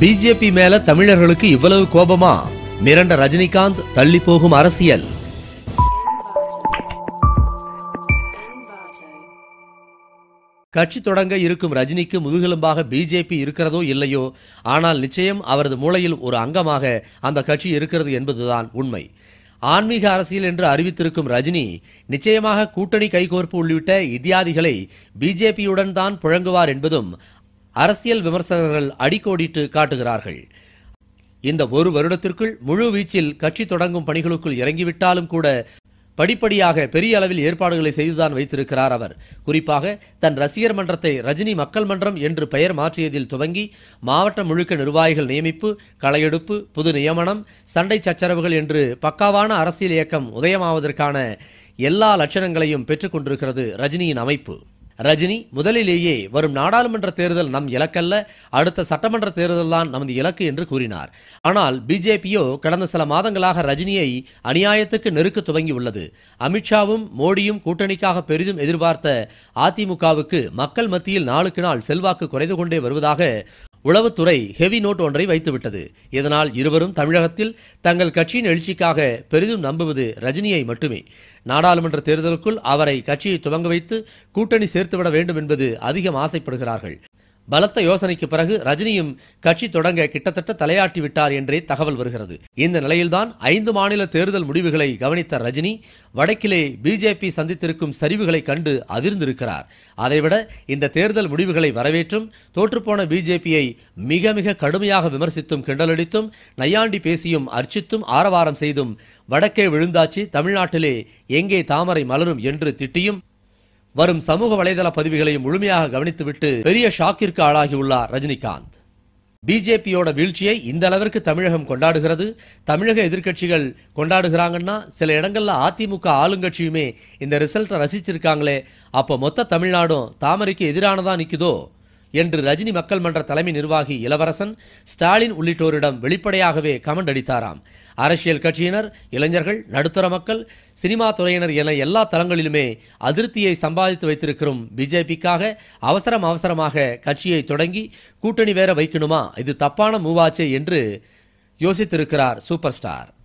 BJP மேல தமிழர்களுக்கு இவ்வளவு கோபமா மிரண்ட ரஜினிகாந்த் தள்ளி போகும் அரசியல் கட்சி தொடங்க இருக்கும் ரஜினிக்கு முதுகெலும்பாக பிஜேபி இருக்கிறதோ இல்லையோ ஆனால் நிச்சயம் அவரது மூளையில் ஒரு அங்கமாக அந்த கட்சி இருக்கிறது என்பதுதான் உண்மை ஆன்மீக அரசியல் என்று அறிவித்திருக்கும் ரஜினி நிச்சயமாக கூட்டணி கைகோர்ப்பு உள்ளிட்ட இத்தியாதிகளை பிஜேபியுடன் தான் புழங்குவார் என்பதும் அரசியல் விமர்சகர்கள் அடிக்கோடிட்டு காட்டுகிறார்கள் இந்த ஒரு வருடத்திற்குள் முழு வீச்சில் கட்சி தொடங்கும் பணிகளுக்குள் இறங்கிவிட்டாலும் கூட படிப்படியாக பெரிய அளவில் ஏற்பாடுகளை செய்துதான் வைத்திருக்கிறார் அவர் குறிப்பாக தன் ரசிகர் மன்றத்தை ரஜினி மக்கள் மன்றம் என்று பெயர் மாற்றியதில் துவங்கி மாவட்டம் முழுக்க நிர்வாகிகள் நியமிப்பு களையெடுப்பு புது நியமனம் சண்டை சச்சரவுகள் என்று பக்காவான அரசியல் இயக்கம் உதயமாவதற்கான எல்லா லட்சணங்களையும் பெற்றுக்கொண்டிருக்கிறது ரஜினியின் அமைப்பு ரஜினி முதலிலேயே வரும் நாடாளுமன்ற தேர்தல் நம் இலக்கல்ல அடுத்த சட்டமன்ற தேர்தல் தான் நமது இலக்கு என்று கூறினார் ஆனால் பிஜேபியோ கடந்த சில மாதங்களாக ரஜினியை அநியாயத்துக்கு நெருக்க துவங்கியுள்ளது அமித்ஷாவும் மோடியும் கூட்டணிக்காக பெரிதும் எதிர்பார்த்த அதிமுகவுக்கு மக்கள் மத்தியில் நாளுக்கு நாள் செல்வாக்கு குறைந்து கொண்டே வருவதாக உளவுத்துறை ஹெவி நோட் ஒன்றை வைத்துவிட்டது இதனால் இருவரும் தமிழகத்தில் தங்கள் கட்சியின் எழுச்சிக்காக பெரிதும் நம்புவது ரஜினியை மட்டுமே நாடாளுமன்ற தேர்தலுக்குள் அவரை கட்சியை துவங்க வைத்து கூட்டணி சேர்த்துவிட வேண்டும் என்பது அதிகம் ஆசைப்படுகிறார்கள் பலத்த யோசனைக்கு பிறகு ரஜினியும் கட்சி தொடங்க கிட்டத்தட்ட தலையாட்டி விட்டார் என்றே தகவல் வருகிறது இந்த நிலையில்தான் ஐந்து மாநில தேர்தல் முடிவுகளை கவனித்த ரஜினி வடக்கிலே பிஜேபி சந்தித்திருக்கும் சரிவுகளை கண்டு அதிர்ந்திருக்கிறார் அதைவிட இந்த தேர்தல் முடிவுகளை வரவேற்றும் தோற்றுப்போன பிஜேபியை மிக மிக கடுமையாக விமர்சித்தும் கிண்டலடித்தும் நையாண்டி பேசியும் அர்ச்சித்தும் ஆரவாரம் செய்தும் வடக்கே விழுந்தாச்சு தமிழ்நாட்டிலே எங்கே தாமரை மலரும் என்று திட்டியும் வரும் சமூக வலைதள பதிவுகளை முழுமையாக கவனித்துவிட்டு பெரிய ஷாக்கிற்கு ஆளாகியுள்ளார் ரஜினிகாந்த் பிஜேபியோட வீழ்ச்சியை இந்த அளவிற்கு தமிழகம் கொண்டாடுகிறது தமிழக எதிர்கட்சிகள் கொண்டாடுகிறாங்கன்னா சில இடங்களில் அதிமுக ஆளுங்கட்சியுமே இந்த ரிசல்ட்டை ரசிச்சிருக்காங்களே அப்போ மொத்த தமிழ்நாடும் தாமரைக்கு எதிரானதான் நிற்குதோ என்று ரஜினி மக்கள் மன்ற தலைமை நிர்வாகி இளவரசன் ஸ்டாலின் உள்ளிட்டோரிடம் வெளிப்படையாகவே கமெண்ட் அடித்தாராம் அரசியல் கட்சியினர் இளைஞர்கள் நடுத்தர மக்கள் சினிமா துறையினர் என எல்லா தளங்களிலுமே அதிருப்தியை சம்பாதித்து வைத்திருக்கிறோம் பிஜேபிக்காக அவசரம் அவசரமாக கட்சியை தொடங்கி கூட்டணி வேற வைக்கணுமா இது தப்பான மூவாச்சே என்று யோசித்திருக்கிறார் சூப்பர் ஸ்டார்